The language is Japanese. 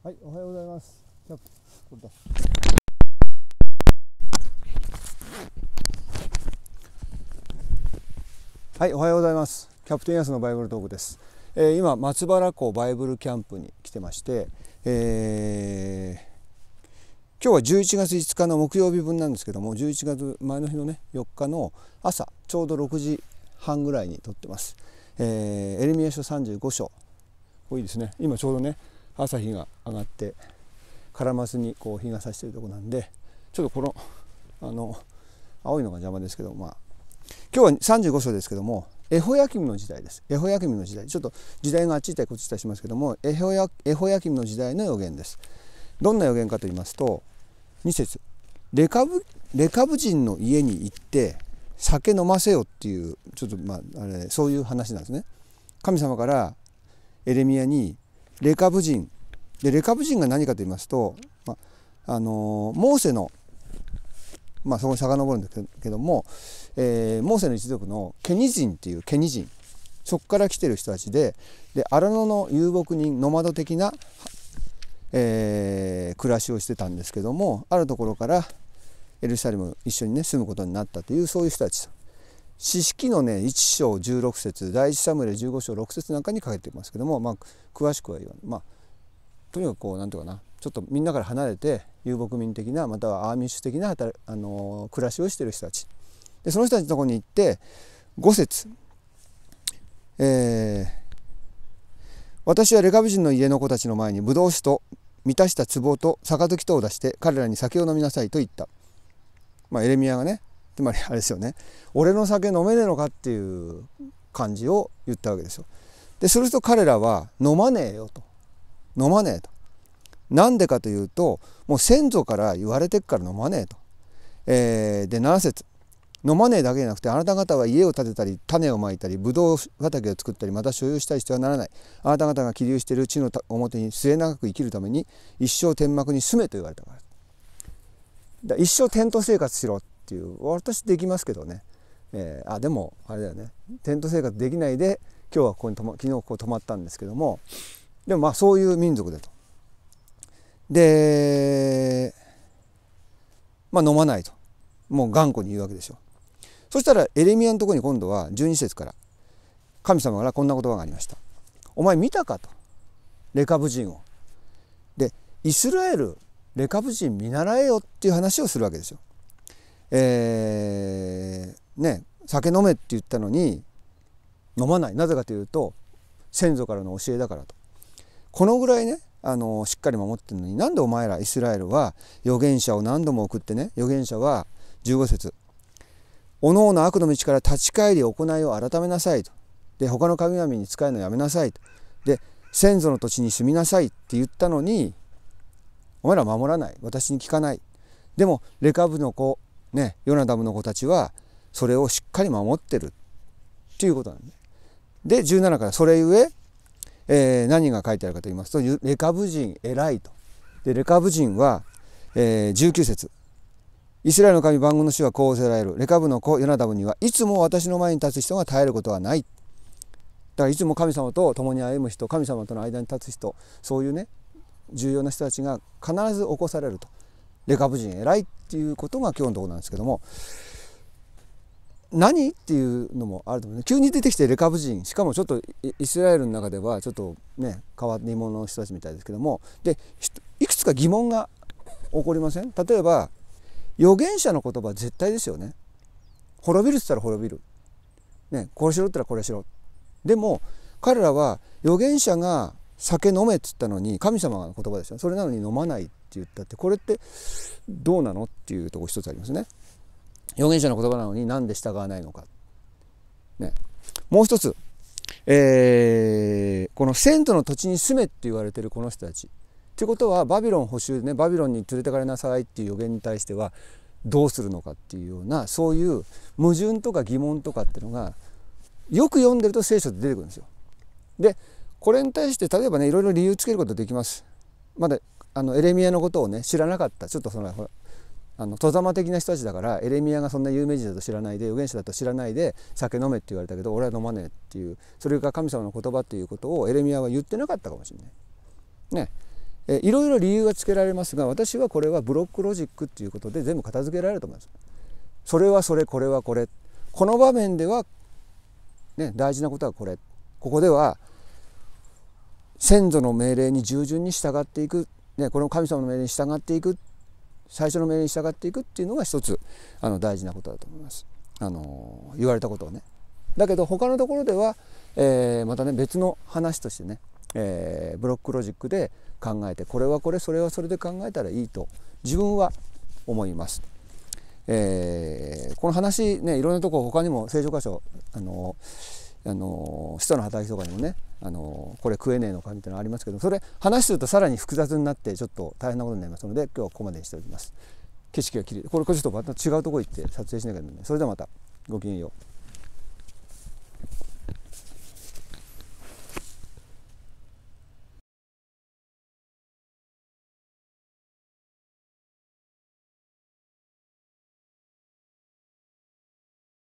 はい、おはようございます。キャップ、これだ。はい、おはようございます。キャプテンヤスのバイブルトークです。えー、今松原湖バイブルキャンプに来てまして、えー、今日は11月5日の木曜日分なんですけども、11月前の日のね4日の朝ちょうど6時半ぐらいに撮ってます。えー、エルミエ書35章、これいいですね。今ちょうどね。朝日が上がってカラマスにこう日が差してるとこなんでちょっとこのあの青いのが邪魔ですけどまあ今日は35章ですけどもエホヤキムの時代ですエホヤキムの時代ちょっと時代があっち行ったりこっち行ったりしますけどもエホヤきキの時代の予言ですどんな予言かと言いますと2節レカブレカブ人の家に行って酒飲ませよっていうちょっとまああれそういう話なんですね神様からエレミアにレカブ人でレカブ人が何かと言いますと、まあ、のモーセの、まあ、そこに遡るんだけども、えー、モーセの一族のケニ人っていうケニ人そこから来てる人たちでで荒野の遊牧人ノマド的な、えー、暮らしをしてたんですけどもあるところからエルサレム一緒にね住むことになったというそういう人たち四式のね1章16節第1サムエル15章6節なんかに書いてますけども、まあ、詳しくは言わない、まあ、とにかくこう何て言うかなちょっとみんなから離れて遊牧民的なまたはアーミッシュ的なあの暮らしをしてる人たちでその人たちのとこに行って5節、えー、私はレカブ人の家の子たちの前にブドウ酒と満たした壺と杯とを出して彼らに酒を飲みなさいと言った、まあ、エレミアがねつまりあれですよね俺の酒飲めねえのかっていう感じを言ったわけですよ。ですると彼らは飲まねえよと飲まねえと。なんでかというともう先祖から言われてっから飲まねえと。えー、で7節飲まねえだけじゃなくてあなた方は家を建てたり種をまいたりブドウ畑を作ったりまた所有したりしてはならないあなた方が起立している地の表に末永く生きるために一生天幕に住めと言われたからだ一生テント生活しろっていう私できますけどね、えー、あでもあれだよねテント生活できないで今日はここに泊、ま、昨日ここ泊まったんですけどもでもまあそういう民族でと。でまあ飲まないともう頑固に言うわけでしょ。そしたらエレミアのとこに今度は12節から神様からこんな言葉がありました。お前見たかとレカブ人を。でイスラエルレカブ人見習えよっていう話をするわけですよ。えー、ね酒飲めって言ったのに飲まないなぜかというと先祖からの教えだからとこのぐらいねあのしっかり守ってるのになんでお前らイスラエルは預言者を何度も送ってね預言者は15節おのおの悪の道から立ち返り行いを改めなさいとで他の神々に使えるのやめなさいとで先祖の土地に住みなさいって言ったのにお前ら守らない私に聞かないでもレカブの子ね、ヨナダムの子たちはそれをしっかり守ってるっていうことなんでで17からそれゆええー、何が書いてあるかと言いますとレカブ人偉いと。でレカブ人は、えー、19節イスラエルの神番組の主はこうせられるレカブの子ヨナダムにはいつも私の前に立つ人が耐えることはないだからいつも神様と共に歩む人神様との間に立つ人そういうね重要な人たちが必ず起こされるとレカブ人偉いっていうことが今日のところなんですけども何っていうのもあると思うね急に出てきてレカブ人しかもちょっとイスラエルの中ではちょっとね変わり者の人たちみたいですけどもでいくつか疑問が起こりません例えば預言者の言葉は絶対ですよね滅びるって言ったら滅びる、ね、殺しろって言ったら殺しろでも彼らは預言者が酒飲めっつったのに神様の言葉ですよそれなのに飲まない言ったってこれってどうなのっていうとこ一つありますね。預言者の言葉なのになんで従わないのか。ね、もう一つ、えー、このセンの土地に住めって言われてるこの人たち。ということはバビロン捕囚でねバビロンに連れてかれなさいっていう予言に対してはどうするのかっていうようなそういう矛盾とか疑問とかっていうのがよく読んでると聖書で出てくるんですよ。でこれに対して例えばねいろいろ理由つけることできます。まだあのエレミアのことをね知らなかったちょっとそのほらあの戸様的な人たちだからエレミアがそんな有名人だと知らないで預言者だと知らないで酒飲めって言われたけど俺は飲まねえっていうそれが神様の言葉っていうことをエレミアは言ってなかったかもしれない。ねえいろいろ理由がつけられますが私はこれはブロックロジックっていうことで全部片付けられると思います。それはそれこれはこれこの場面では、ね、大事なことはこれここでは先祖の命令に従順に従っていくね、この神様の命令に従っていく最初の命令に従っていくっていうのが一つあの大事なことだと思います。あの言われたことをね。だけど他のところでは、えー、またね別の話としてね、えー、ブロックロジックで考えてこれはこれそれはそれで考えたらいいと自分は思います。えー、この話ねいろんなとこ他にも聖書箇所あのーあの人の働きとかにもねあのこれ食えねえのかみたいなのありますけどそれ話するとさらに複雑になってちょっと大変なことになりますので今日はここまでにしておきます景色が綺麗これこれちょっとまた違うとこ行って撮影しなきゃいけないそれではまたごきげんよう